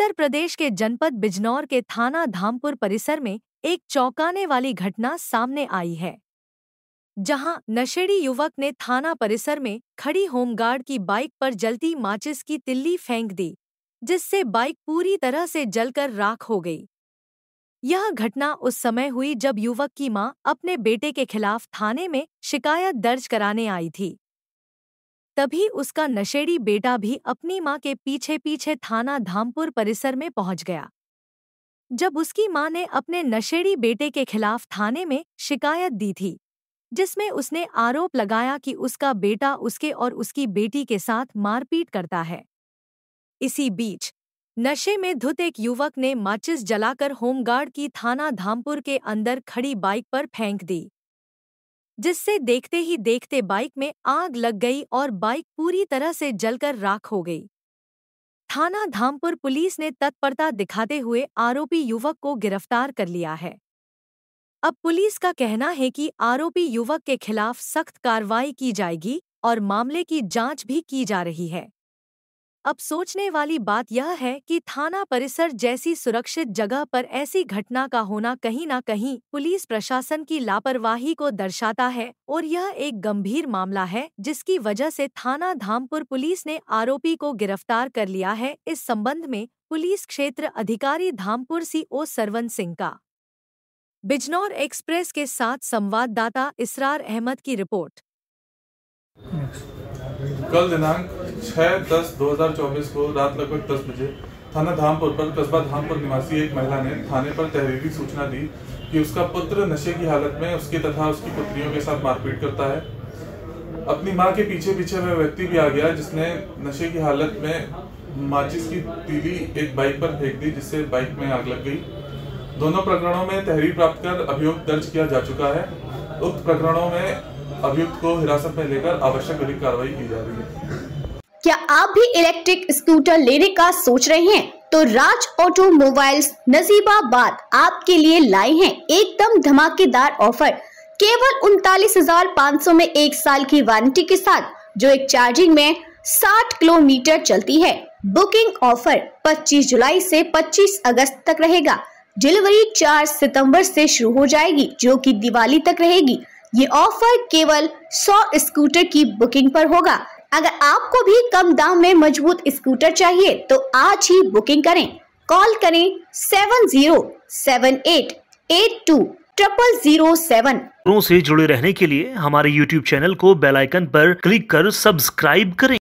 उत्तर प्रदेश के जनपद बिजनौर के थाना धामपुर परिसर में एक चौंकाने वाली घटना सामने आई है जहां नशेड़ी युवक ने थाना परिसर में खड़ी होमगार्ड की बाइक पर जलती माचिस की तिल्ली फेंक दी जिससे बाइक पूरी तरह से जलकर राख हो गई यह घटना उस समय हुई जब युवक की मां अपने बेटे के खिलाफ थाने में शिकायत दर्ज कराने आई थी तभी उसका नशेड़ी बेटा भी अपनी माँ के पीछे पीछे थाना धामपुर परिसर में पहुंच गया जब उसकी माँ ने अपने नशेड़ी बेटे के खिलाफ थाने में शिकायत दी थी जिसमें उसने आरोप लगाया कि उसका बेटा उसके और उसकी बेटी के साथ मारपीट करता है इसी बीच नशे में धुत एक युवक ने माचिस जलाकर होमगार्ड की थाना धामपुर के अंदर खड़ी बाइक पर फेंक दी जिससे देखते ही देखते बाइक में आग लग गई और बाइक पूरी तरह से जलकर राख हो गई थाना धामपुर पुलिस ने तत्परता दिखाते हुए आरोपी युवक को गिरफ्तार कर लिया है अब पुलिस का कहना है कि आरोपी युवक के खिलाफ सख्त कार्रवाई की जाएगी और मामले की जांच भी की जा रही है अब सोचने वाली बात यह है कि थाना परिसर जैसी सुरक्षित जगह पर ऐसी घटना का होना कहीं ना कहीं पुलिस प्रशासन की लापरवाही को दर्शाता है और यह एक गंभीर मामला है जिसकी वजह से थाना धामपुर पुलिस ने आरोपी को गिरफ्तार कर लिया है इस संबंध में पुलिस क्षेत्र अधिकारी धामपुर सी ओ सरवन सिंह का बिजनौर एक्सप्रेस के साथ संवाददाता इसरार अहमद की रिपोर्ट कल दिनांक छः दस दो हजार चौबीस को रात लगभग दस बजे थाना धामपुर पर कस्बा धामपुर निवासी एक महिला ने थाने पर तहरीरी सूचना दी कि उसका पुत्र नशे की हालत में उसकी तथा उसकी पुत्रियों के साथ मारपीट करता है अपनी माँ के पीछे पीछे वह व्यक्ति भी आ गया जिसने नशे की हालत में माचिस की तीली एक बाइक पर फेंक दी जिससे बाइक में आग लग गई दोनों प्रकरणों में तहरीर प्राप्त कर अभियोग दर्ज किया जा चुका है उक्त प्रकरणों में अभियुक्त को हिरासत में लेकर आवश्यक विधिक कार्रवाई की जा रही है क्या आप भी इलेक्ट्रिक स्कूटर लेने का सोच रहे हैं तो राज ऑटोमोबाइल्स नजीबाबाद आपके लिए लाए हैं एकदम धमाकेदार ऑफर केवल उनतालीस हजार पाँच सौ में एक साल की वारंटी के साथ जो एक चार्जिंग में 60 किलोमीटर चलती है बुकिंग ऑफर 25 जुलाई से 25 अगस्त तक रहेगा डिलीवरी 4 सितंबर से शुरू हो जाएगी जो कि दिवाली तक रहेगी ये ऑफर केवल 100 स्कूटर की बुकिंग पर होगा अगर आपको भी कम दाम में मजबूत स्कूटर चाहिए तो आज ही बुकिंग करें कॉल करें seven zero seven eight eight two triple zero seven से जुड़े रहने के लिए हमारे YouTube चैनल को बेल आइकन पर क्लिक कर सब्सक्राइब करें